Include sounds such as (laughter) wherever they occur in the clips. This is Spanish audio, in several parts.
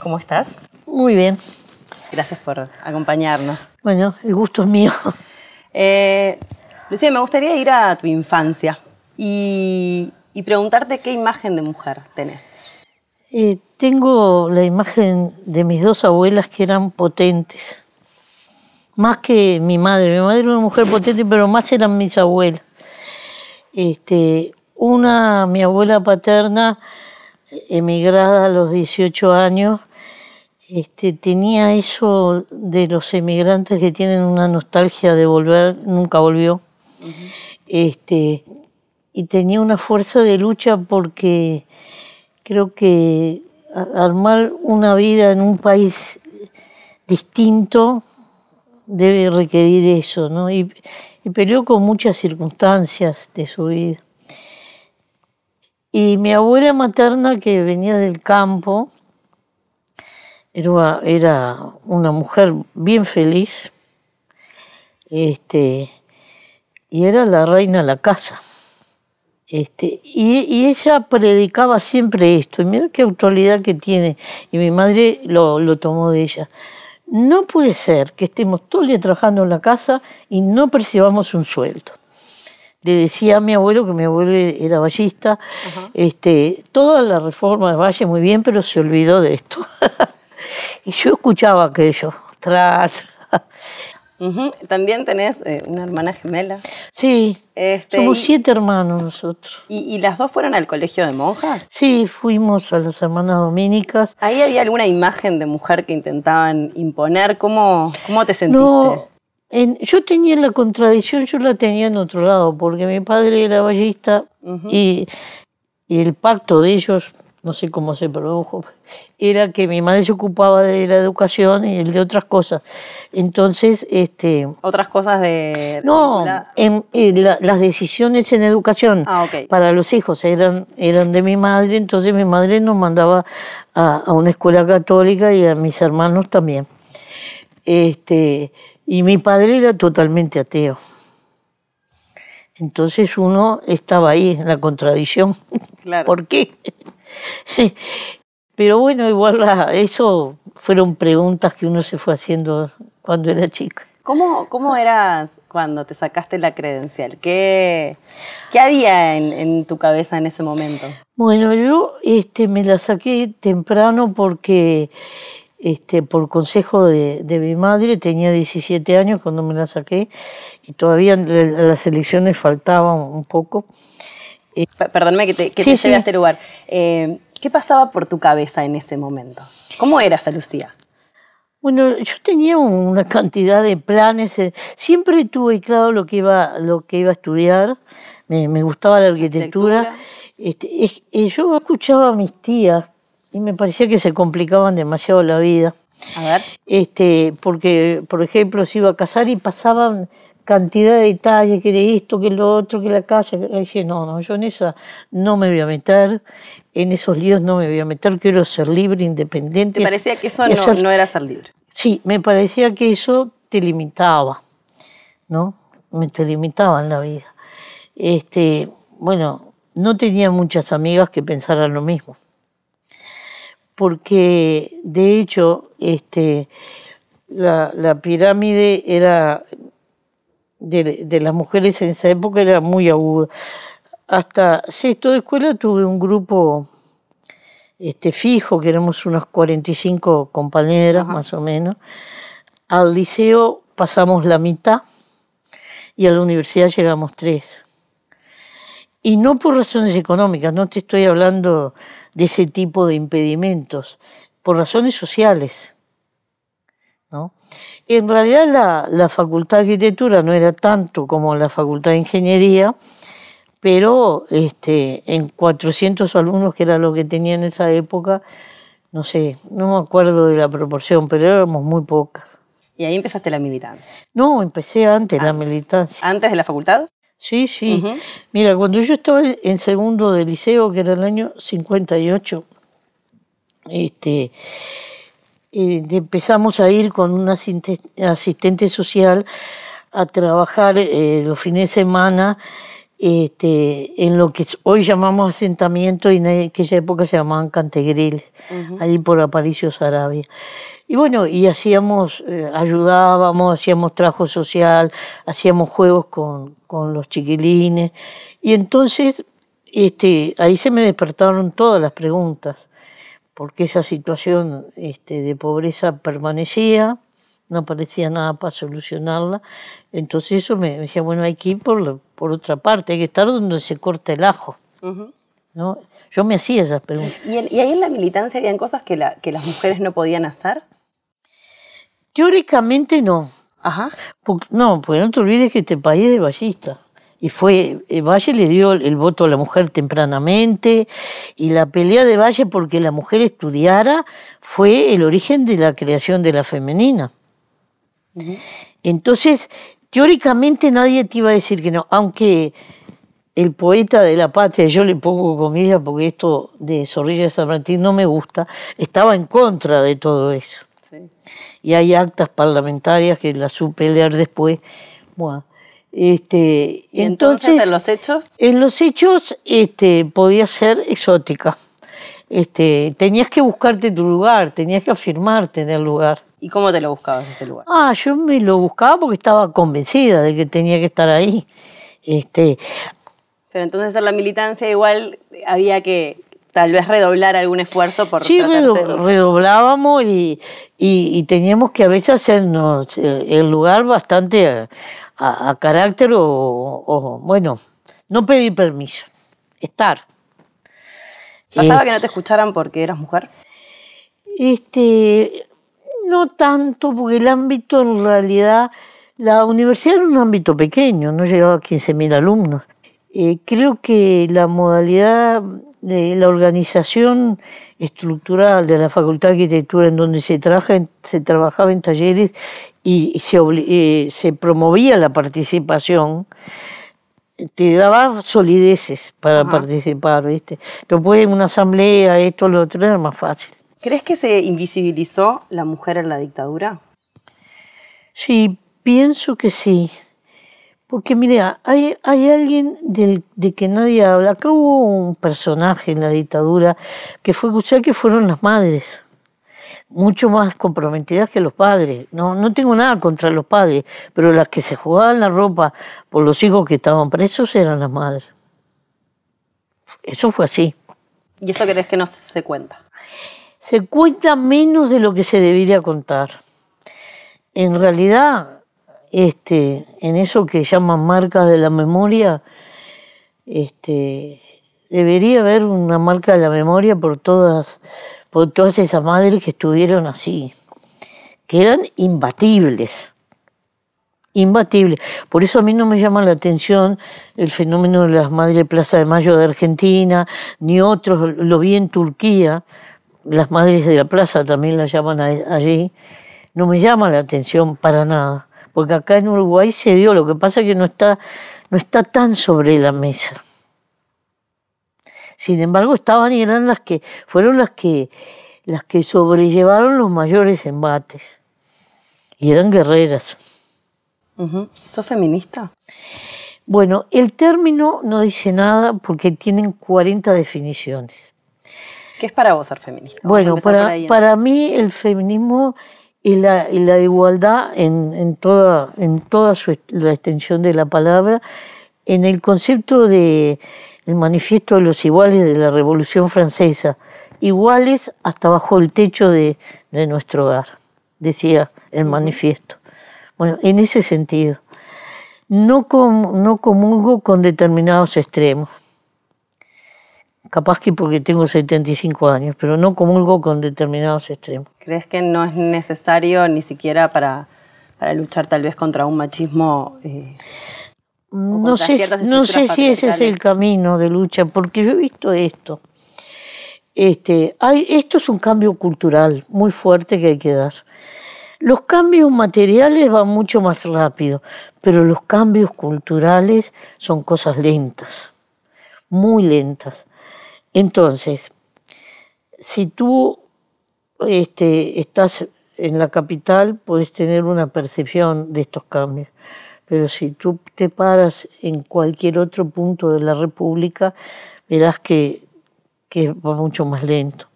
¿Cómo estás? Muy bien. Gracias por acompañarnos. Bueno, el gusto es mío. Eh, Lucía, me gustaría ir a tu infancia y, preguntarte qué imagen de mujer tenés. Eh, tengo la imagen de mis dos abuelas que eran potentes, más que mi madre. Mi madre era una mujer potente, pero más eran mis abuelas. Este, una, mi abuela paterna, emigrada a los 18 años, este, tenía eso de los emigrantes que tienen una nostalgia de volver, nunca volvió. Este, y tenía una fuerza de lucha porque creo que armar una vida en un país distinto debe requerir eso, ¿no? y peleó con muchas circunstancias de su vida. Y mi abuela materna, que venía del campo, era, una mujer bien feliz este, y era la reina de la casa. Este, y, ella predicaba siempre esto, y mira qué autoridad que tiene, y mi madre lo, tomó de ella. No puede ser que estemos todo el trabajando en la casa y no percibamos un sueldo. Le decía a mi abuelo, que mi abuelo era ballista, este, toda la reforma de Valle muy bien, pero se olvidó de esto. (laughs) (laughs) Y yo escuchaba aquello, ellos También tenés eh, una hermana gemela. Sí. Este, somos siete hermanos nosotros. ¿Y, las dos fueron al colegio de monjas? Sí, fuimos a las hermanas dominicas. ¿Ahí había alguna imagen de mujer que intentaban imponer? ¿Cómo, cómo te sentiste? yo tenía la contradicción, yo la tenía en otro lado, porque mi padre era ballista y el pacto de ellos, no sé cómo se produjo, era que mi madre se ocupaba de la educación y el de otras cosas. Entonces, este... Otras cosas de... No, en, eh, las decisiones en educación ah, para los hijos eran, eran de mi madre, entonces mi madre nos mandaba a, una escuela católica y a mis hermanos también. Este, y mi padre era totalmente ateo. Entonces uno estaba ahí en la contradicción. ¿Por qué? Pero bueno, igual eso fueron preguntas que uno se fue haciendo cuando era chica. ¿Cómo, cómo eras cuando te sacaste la credencial? ¿Qué, había en, tu cabeza en ese momento? Bueno, yo este, me la saqué temprano porque este, por consejo de, mi madre, tenía 17 años cuando me la saqué y todavía las elecciones faltaban un poco. Perdóname que te, a este lugar. Eh, ¿Qué pasaba por tu cabeza en ese momento? ¿Cómo eras, Lucía? Bueno, yo tenía una cantidad de planes. Eh, siempre tuve claro lo que iba, lo que iba a estudiar. Me, gustaba la arquitectura. Este, eh, yo escuchaba a mis tías y me parecía que se complicaban demasiado la vida. A ver. Este, porque, por ejemplo, se iba a casar y pasaban cantidad de detalles, que era esto, que lo otro, que la casa. Y no, no, yo en esa no me voy a meter en esos líos no me voy a meter, quiero ser libre, independiente. ¿Te parecía que eso, no, era ser libre? Sí, me parecía que eso te limitaba, ¿no? Me te limitaba en la vida. Este, bueno, no tenía muchas amigas que pensaran lo mismo. Porque, de hecho, este, la, pirámide era de las mujeres en esa época era muy aguda hasta sexto de escuela tuve un grupo este, fijo, que éramos unos 45 compañeras más o menos. Al liceo pasamos la mitad y a la universidad llegamos tres. Y no por razones económicas, no te estoy hablando de ese tipo de impedimentos, por razones sociales. En realidad la Facultad de Arquitectura no era tanto como la Facultad de Ingeniería, pero este, en 400 alumnos, que era lo que tenía en esa época, no sé, no me acuerdo de la proporción, pero éramos muy pocas. ¿Y ahí empezaste la militancia? No, empecé antes, la militancia. ¿Antes de la facultad? Sí, sí. Mira, cuando yo estaba en segundo de liceo, que era el año 58, este, eh, empezamos a ir con un asistente, social a trabajar eh, los fines de semana este, en lo que hoy llamamos asentamiento y en e, aquella época se llamaban cantegriles, ahí allí por Aparicio Sarabia. Y bueno, y hacíamos, eh, ayudábamos, hacíamos trabajo social, hacíamos juegos con, con los chiquilines. Y entonces este, ahí se me despertaron todas las preguntas, porque esa situación este, de pobreza permanecía no aparecía nada para solucionarla. Entonces eso me, decía, bueno, hay que ir por, por otra parte, hay que estar donde se corta el ajo. ¿no? Yo me hacía esas preguntas. ¿Y, ahí en la militancia habían cosas que, la, que las mujeres no podían hacer? Teóricamente no. Ajá. no, porque no te olvides que este país es de vallista. Y fue, eh, Valle le dio el voto a la mujer tempranamente, y la pelea de Valle porque la mujer estudiara fue el origen de la creación de la femenina. Entonces, teóricamente nadie te iba a decir que no, aunque el poeta de la patria, yo le pongo comillas porque esto de Zorrilla de San Martín no me gusta, estaba en contra de todo eso. Y hay actas parlamentarias que las supe leer después. este, entonces, en los hechos? En los hechos este, podía ser exótica. Este, tenías que buscarte tu lugar, tenías que afirmarte en el lugar. ¿Y cómo te lo buscabas ese lugar? Ah, yo me lo buscaba porque estaba convencida de que tenía que estar ahí. Este, Pero entonces en la militancia igual había que tal vez redoblar algún esfuerzo por Sí, redoblábamos y, teníamos que a veces hacernos el lugar bastante a, carácter o, o, bueno, no pedir permiso, estar. ¿Pasaba este que no te escucharan porque eras mujer? Este, no tanto, porque el ámbito en realidad, la universidad era un ámbito pequeño, no llegaba a 15.000 alumnos. Eh, creo que la modalidad, de la organización estructural de la Facultad de Arquitectura, en donde se, se trabajaba en talleres y se, eh, se promovía la participación, te daba solideces para participar, ¿viste? Lo puede en una asamblea, esto, lo otro, era más fácil. ¿Crees que se invisibilizó la mujer en la dictadura? Sí, pienso que sí. Porque mira, hay, hay alguien del, de que nadie habla. Acá hubo un personaje en la dictadura que fue escuchar que fueron las madres mucho más comprometidas que los padres. No, no tengo nada contra los padres, pero las que se jugaban la ropa por los hijos que estaban presos eran las madres. Eso fue así. ¿Y eso crees que no se cuenta? Se cuenta menos de lo que se debería contar. En realidad, este, en eso que llaman marcas de la memoria, este, debería haber una marca de la memoria por todas por todas esas madres que estuvieron así, que eran imbatibles, imbatibles. Por eso a mí no me llama la atención el fenómeno de las madres de Plaza de Mayo de Argentina, ni otros, lo vi en Turquía, las madres de la plaza también las llaman allí, no me llama la atención para nada, porque acá en Uruguay se dio, lo que pasa es que no está, no está tan sobre la mesa. Sin embargo, estaban y eran las que fueron las que las que sobrellevaron los mayores embates y eran guerreras. ¿Sos feminista? Bueno, el término no dice nada porque tienen 40 definiciones. ¿Qué es para vos ser feminista? Bueno, para, mí el feminismo y la, igualdad en, toda, en toda la extensión de la palabra, en el concepto de el manifiesto de los iguales de la Revolución Francesa, iguales hasta bajo el techo de, nuestro hogar, decía el manifiesto. Bueno, en ese sentido, no, no comulgo con determinados extremos, capaz que porque tengo 75 años, pero no comulgo con determinados extremos. ¿Crees que no es necesario ni siquiera para, para luchar tal vez contra un machismo? Eh, no sé, no sé si ese es el camino de lucha, porque yo he visto esto. Este, esto es un cambio cultural muy fuerte que hay que dar. Los cambios materiales van mucho más rápido, pero los cambios culturales son cosas lentas, muy lentas. Entonces, si tú este, estás en la capital, puedes tener una percepción de estos cambios. Pero si tú te paras en cualquier otro punto de la República, verás que, va mucho más lento.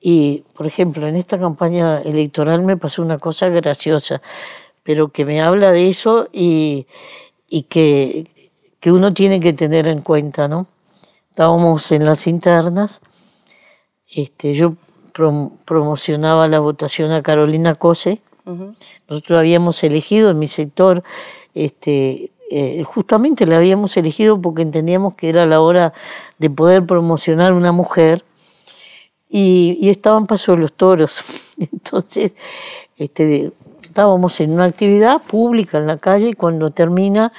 Y, por ejemplo, en esta campaña electoral me pasó una cosa graciosa, pero que me habla de eso y, que, uno tiene que tener en cuenta, ¿no? Estábamos en las internas, este, yo promocionaba la votación a Carolina Cose nosotros habíamos elegido en mi sector, este, eh, justamente la habíamos elegido porque entendíamos que era la hora de poder promocionar una mujer y, y estaban paso los toros. (laughs) Entonces, este, estábamos en una actividad pública en la calle y cuando termina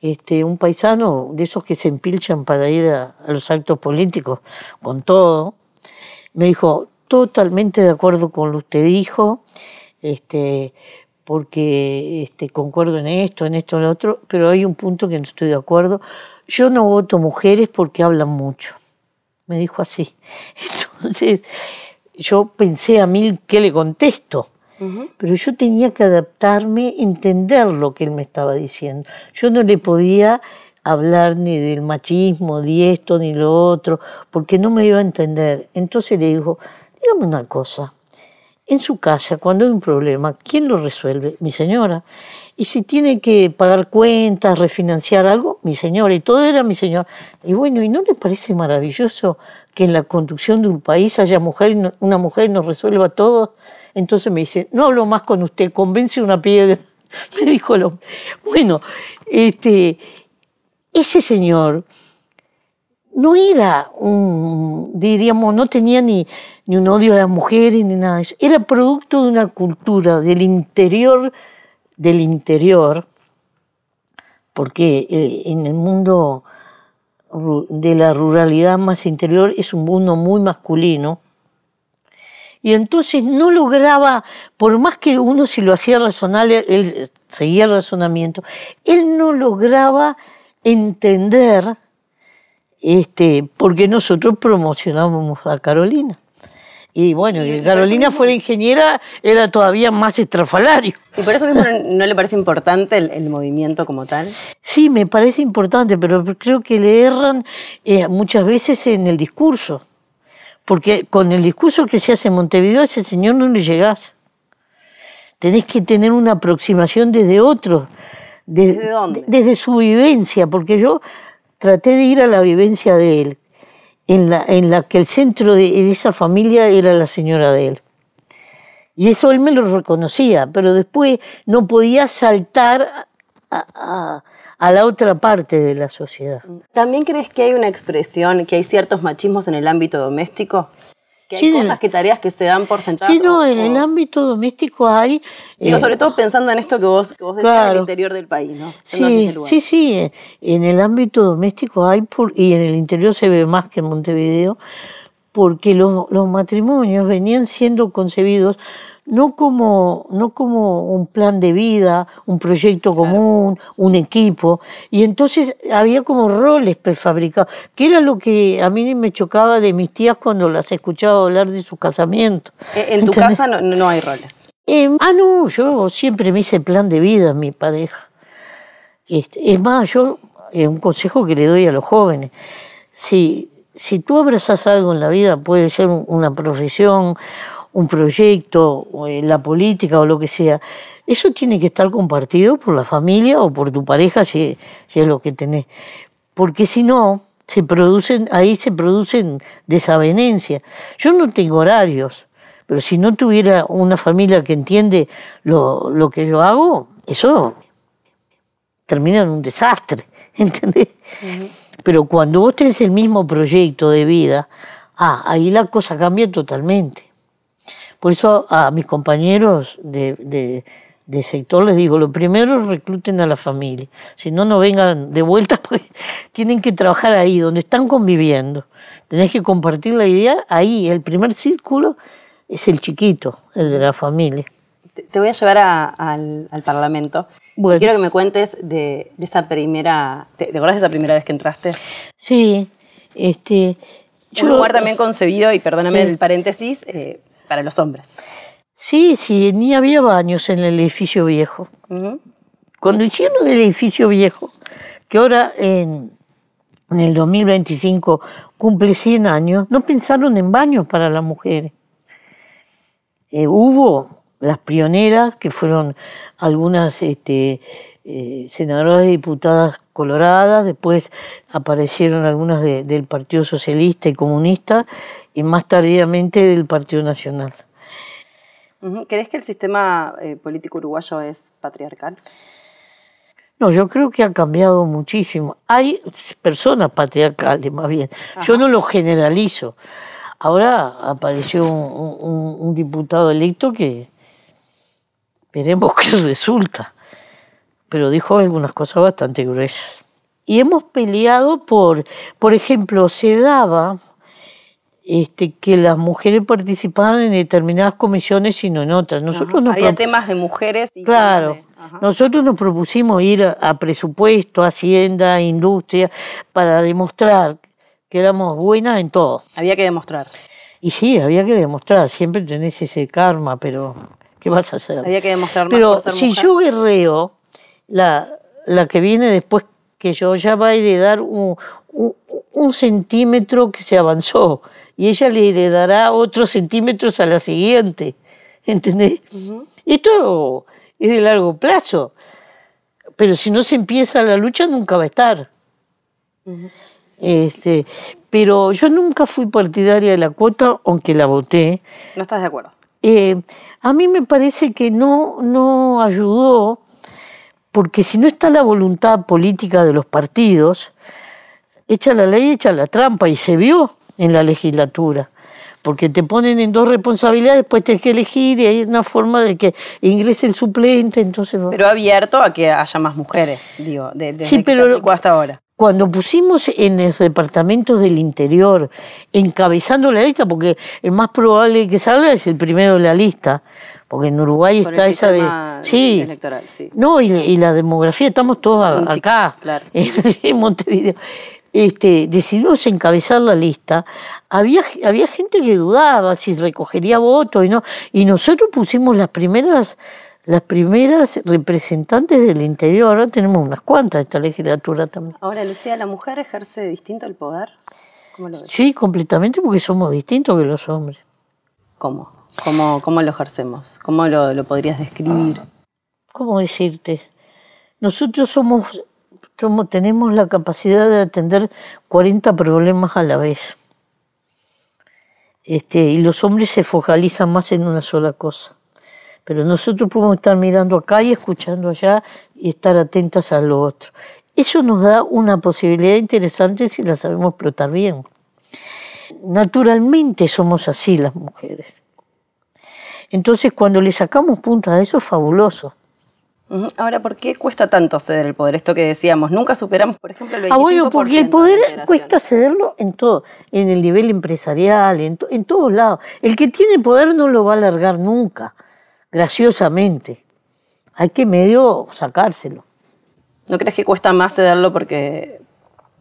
este, un paisano de esos que se empilchan para ir a, los actos políticos con todo, me dijo, totalmente de acuerdo con lo que usted dijo, este, porque este, concuerdo en esto, en esto, en lo otro, pero hay un punto que no estoy de acuerdo. Yo no voto mujeres porque hablan mucho. Me dijo así. (laughs) Entonces, yo pensé a mí, ¿qué le contesto? Pero yo tenía que adaptarme, entender lo que él me estaba diciendo. Yo no le podía hablar ni del machismo, ni esto, ni lo otro, porque no me iba a entender. Entonces le dijo, dígame una cosa, en su casa, cuando hay un problema, ¿quién lo resuelve? Mi señora. Y si tiene que pagar cuentas, refinanciar algo, mi señora. Y todo era mi señora. Y bueno, ¿y no le parece maravilloso que en la conducción de un país haya mujer, una mujer nos resuelva todo? Entonces me dice, no hablo más con usted, convence una piedra. (laughs) Me dijo el hombre. Bueno, este, ese señor no era un, diríamos, no tenía ni, un odio a las mujeres ni nada de eso. Era producto de una cultura del interior, del interior, porque eh, en el mundo de la ruralidad más interior es un mundo muy masculino. Y entonces no lograba, por más que uno se lo hacía razonar, él seguía el razonamiento, él no lograba entender este, porque nosotros promocionábamos a Carolina. Y bueno, y Carolina fue fuera ingeniera era todavía más estrafalario. ¿Y por eso mismo (laughs) no le parece importante el, movimiento como tal? Sí, me parece importante, pero creo que le erran eh, muchas veces en el discurso. Porque con el discurso que se hace en Montevideo, a ese señor no le llegás. Tenés que tener una aproximación desde otro. ¿Desde dónde? Desde su vivencia, porque yo traté de ir a la vivencia de él, en la, que el centro de, esa familia era la señora de él. Y eso él me lo reconocía, pero después no podía saltar a, la otra parte de la sociedad. ¿También crees que hay una expresión, que hay ciertos machismos en el ámbito doméstico? que hay cosas, que tareas que se dan por sentado. Sí, no, en el ámbito doméstico hay... Digo, eh, sobre todo pensando en esto que vos, que vos claro, interior del país, ¿no? Sí, sí, sí, en el ámbito doméstico hay, y en el interior se ve más que en Montevideo, porque los, los matrimonios venían siendo concebidos no como, no como un plan de vida, un proyecto común, un equipo. Y entonces había como roles prefabricados, que era lo que a mí me chocaba de mis tías cuando las escuchaba hablar de su casamiento. E, en tu casa no, hay roles. Eh, ah, no, yo siempre me hice plan de vida mi pareja. Este, es más, yo, eh, un consejo que le doy a los jóvenes, si, si tú abrazas algo en la vida, puede ser una profesión un proyecto, la política o lo que sea, eso tiene que estar compartido por la familia o por tu pareja, si, si es lo que tenés. Porque si no, se producen, ahí se producen desavenencias. Yo no tengo horarios, pero si no tuviera una familia que entiende lo, que yo hago, eso termina en un desastre, (laughs) ¿entendés? Pero cuando vos tenés el mismo proyecto de vida, ah, ahí la cosa cambia totalmente. Por eso a mis compañeros de, sector les digo, lo primero recluten a la familia, si no, no vengan de vuelta (laughs) porque tienen que trabajar ahí, donde están conviviendo. Tenés que compartir la idea ahí, el primer círculo es el chiquito, el de la familia. Te voy a llevar al, Parlamento. Quiero que me cuentes de, esa primera... ¿te, acuerdas acordás de esa primera vez que entraste? Sí, este, un yo, lugar también concebido, y perdóname el paréntesis, eh, para los hombres. Sí, sí, ni había baños en el edificio viejo. Cuando hicieron el edificio viejo, que ahora en, el 2025 cumple 100 años, no pensaron en baños para las mujeres. Eh, hubo las pioneras, que fueron algunas este, eh, senadoras y diputadas coloradas, después aparecieron algunas del Partido Socialista y Comunista, y más tardíamente del Partido Nacional. ¿Crees que el sistema eh, político uruguayo es patriarcal? No, yo creo que ha cambiado muchísimo. Hay personas patriarcales, más bien. Yo no lo generalizo. Ahora apareció un, un diputado electo que veremos (laughs) qué resulta, pero dijo algunas cosas bastante gruesas. Y hemos peleado por, por ejemplo, se daba este, que las mujeres participaban en determinadas comisiones y no en otras. Nosotros no Había temas de mujeres y Claro. Nosotros nos propusimos ir a, presupuesto, hacienda, industria, para demostrar que éramos buenas en todo. Había que demostrar. Y sí, había que demostrar. Siempre tenés ese karma, pero ¿qué vas a hacer? Había que demostrar Pero si yo guerreo, la, la que viene después que yo ya va a heredar un, centímetro que se avanzó y ella le heredará otros centímetros a la siguiente. ¿Entendés? Esto es de largo plazo, pero si no se empieza la lucha nunca va a estar. este, pero yo nunca fui partidaria de la cuota, aunque la voté. ¿No estás de acuerdo? Eh, a mí me parece que no, no ayudó porque si no está la voluntad política de los partidos, echa la ley, echa la trampa, y se vio en la legislatura, porque te ponen en dos responsabilidades, después tienes que elegir y hay una forma de que ingrese el suplente, entonces... Pero abierto a que haya más mujeres, digo, desde sí, pero hasta ahora. Cuando pusimos en el departamentos del interior, encabezando la lista, porque el más probable que salga es el primero de la lista, porque en Uruguay está esa de... Sí, No, y, y, la demografía, estamos todos acá, (laughs) en, Montevideo. Este, decidimos encabezar la lista. Había, había gente que dudaba si recogería votos y no. Y nosotros pusimos las primeras las primeras representantes del interior. Ahora tenemos unas cuantas de esta legislatura también. Ahora, Lucía, ¿la mujer ejerce distinto el poder? Sí, completamente, porque somos distintos que los hombres. ¿Cómo? ¿Cómo, lo ejercemos? ¿Cómo lo, podrías describir? ¿Cómo decirte? Nosotros somos, somos, tenemos la capacidad de atender 40 problemas a la vez. Este, y los hombres se focalizan más en una sola cosa. Pero nosotros podemos estar mirando acá y escuchando allá y estar atentas a lo otro. Eso nos da una posibilidad interesante si la sabemos explotar bien. Naturalmente somos así las mujeres. Entonces, cuando le sacamos punta a eso, es fabuloso. Ahora, ¿por qué cuesta tanto ceder el poder? Esto que decíamos, nunca superamos, por ejemplo, el ah, bueno, porque el poder cuesta cederlo en todo, en el nivel empresarial, en, en todos lados. El que tiene poder no lo va a alargar nunca, graciosamente. Hay que medio sacárselo. ¿No crees que cuesta más cederlo porque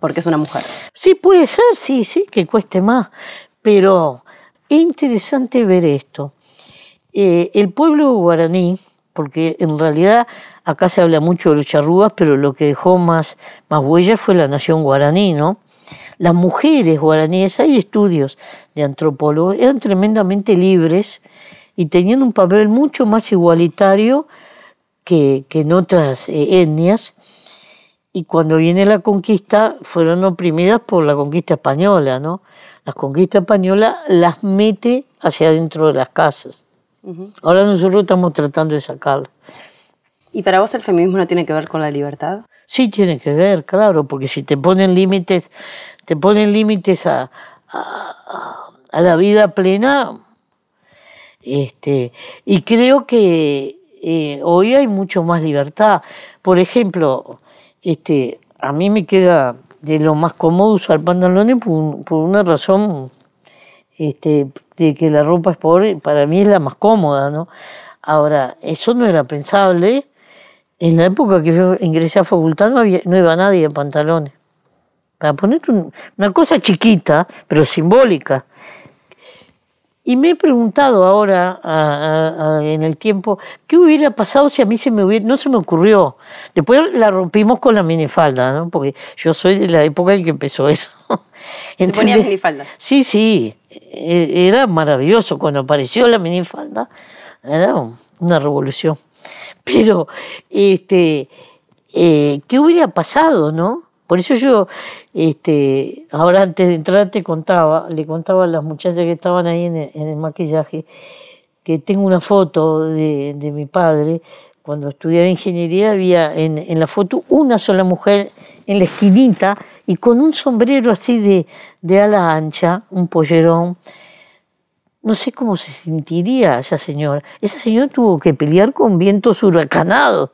porque es una mujer. Sí, puede ser, sí, sí, que cueste más, pero es interesante ver esto. Eh, el pueblo guaraní, porque en realidad acá se habla mucho de los charrúas, pero lo que dejó más, más huella fue la nación guaraní, ¿no? Las mujeres guaraníes, hay estudios de antropólogos, eran tremendamente libres y tenían un papel mucho más igualitario que, que en otras eh, etnias y cuando viene la conquista fueron oprimidas por la conquista española, ¿no? La conquista española las mete hacia adentro de las casas. Ahora nosotros estamos tratando de sacarlas. ¿Y para vos el feminismo no tiene que ver con la libertad? Sí, tiene que ver, claro, porque si te ponen límites, te ponen límites a, la vida plena, este, y creo que eh, hoy hay mucho más libertad. Por ejemplo, este, a mí me queda de lo más cómodo usar pantalones por, por una razón este, de que la ropa es pobre, para mí es la más cómoda, ¿no? Ahora, eso no era pensable. En la época que yo ingresé a facultad no, había, no iba nadie en pantalones. Para ponerte una cosa chiquita, pero simbólica. Y me he preguntado ahora, en el tiempo, ¿qué hubiera pasado si a mí se me no se me ocurrió? Después la rompimos con la minifalda, ¿no? Porque yo soy de la época en que empezó eso. (laughs) ¿Te minifalda? Sí, sí. E, era maravilloso. Cuando apareció la minifalda, era una revolución. (laughs) Pero, este, eh, ¿qué hubiera pasado, no? Por eso yo, este, ahora antes de entrar te contaba, le contaba a las muchachas que estaban ahí en el, maquillaje, que tengo una foto de, mi padre. Cuando estudiaba ingeniería había en, la foto una sola mujer en la esquinita y con un sombrero así de, de ala ancha, un pollerón. No sé cómo se sentiría esa señora. Esa señora tuvo que pelear con vientos huracanados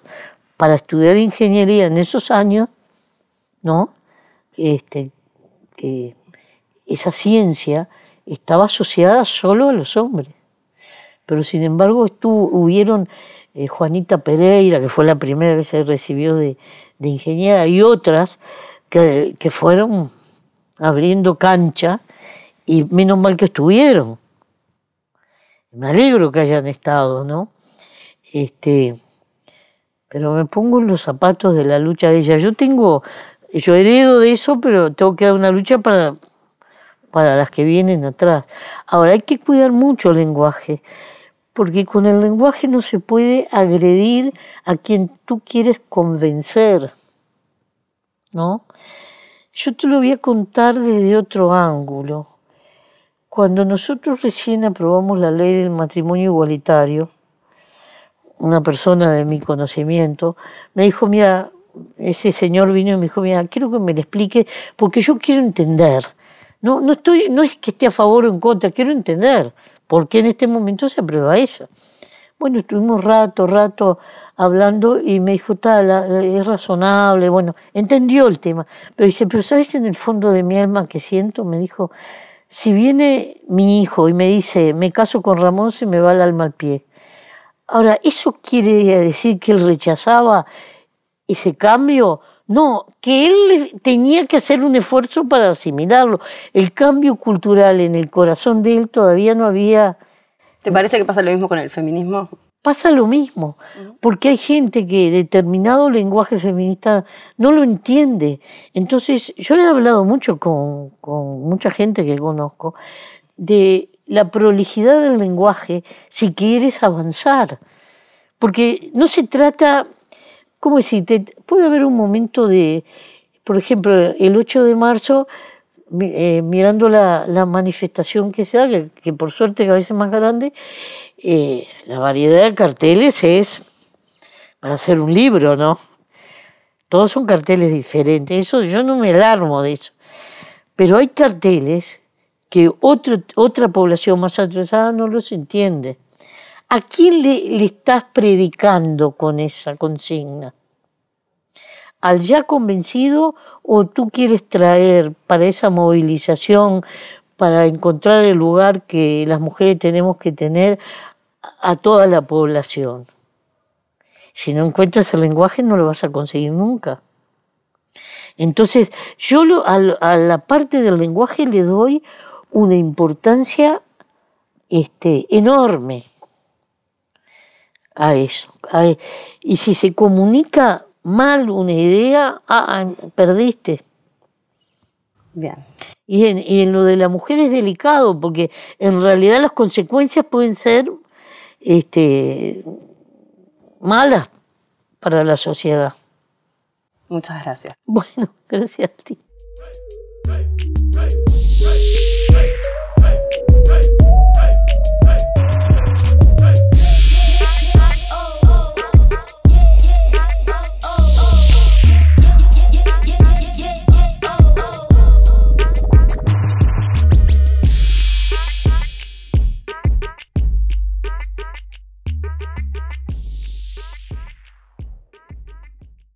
para estudiar ingeniería en esos años este, que esa ciencia estaba asociada solo a los hombres. Pero sin embargo estuvo, hubieron eh, Juanita Pereira, que fue la primera que se recibió de, ingeniera, y otras que, fueron abriendo cancha y menos mal que estuvieron. Me alegro que hayan estado, ¿no? Este, pero me pongo en los zapatos de la lucha de ella. Yo tengo yo heredo de eso, pero tengo que dar una lucha para, para las que vienen atrás. Ahora, hay que cuidar mucho el lenguaje, porque con el lenguaje no se puede agredir a quien tú quieres convencer, ¿no? Yo te lo voy a contar desde otro ángulo. Cuando nosotros recién aprobamos la ley del matrimonio igualitario, una persona de mi conocimiento me dijo, mira, ese señor vino y me dijo, mira, quiero que me lo explique porque yo quiero entender. No, no, estoy, no es que esté a favor o en contra, quiero entender por qué en este momento se aprueba eso. Bueno, estuvimos rato, rato hablando y me dijo, tal, es razonable, bueno, entendió el tema. Pero dice, pero ¿sabes en el fondo de mi alma que siento? Me dijo, si viene mi hijo y me dice, me caso con Ramón, se me va el alma al pie. Ahora, ¿eso quiere decir que él rechazaba ese cambio. No, que él tenía que hacer un esfuerzo para asimilarlo. El cambio cultural en el corazón de él todavía no había... ¿Te parece que pasa lo mismo con el feminismo? Pasa lo mismo, porque hay gente que determinado lenguaje feminista no lo entiende. Entonces, yo he hablado mucho con, con mucha gente que conozco de la prolijidad del lenguaje si quieres avanzar. Porque no se trata como decirte, puede haber un momento de, por ejemplo, el 8 de marzo, eh, mirando la, manifestación que se da, que, por suerte cada vez es más grande, eh, la variedad de carteles es para hacer un libro, ¿no? Todos son carteles diferentes, eso yo no me alarmo de eso. Pero hay carteles que otra población más atrasada no los entiende. ¿A quién le, estás predicando con esa consigna? al ya convencido o tú quieres traer para esa movilización, para encontrar el lugar que las mujeres tenemos que tener a toda la población? Si no encuentras el lenguaje no lo vas a conseguir nunca. Entonces, yo a, la parte del lenguaje le doy una importancia este, enorme a eso. E, y si se comunica mal una idea, ah, ah, perdiste. Bien. Y en, lo de la mujer es delicado, porque en realidad las consecuencias pueden ser este, malas para la sociedad. Muchas gracias. Bueno, (laughs) gracias a ti.